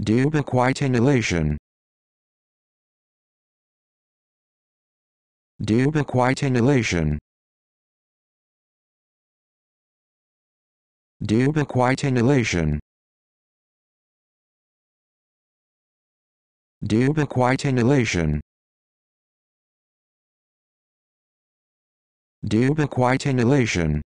Dubiquite inhalation. Dubiquite inhalation. Dubiquite inhalation. Dubiquite inhalation. Dubiquite inhalation.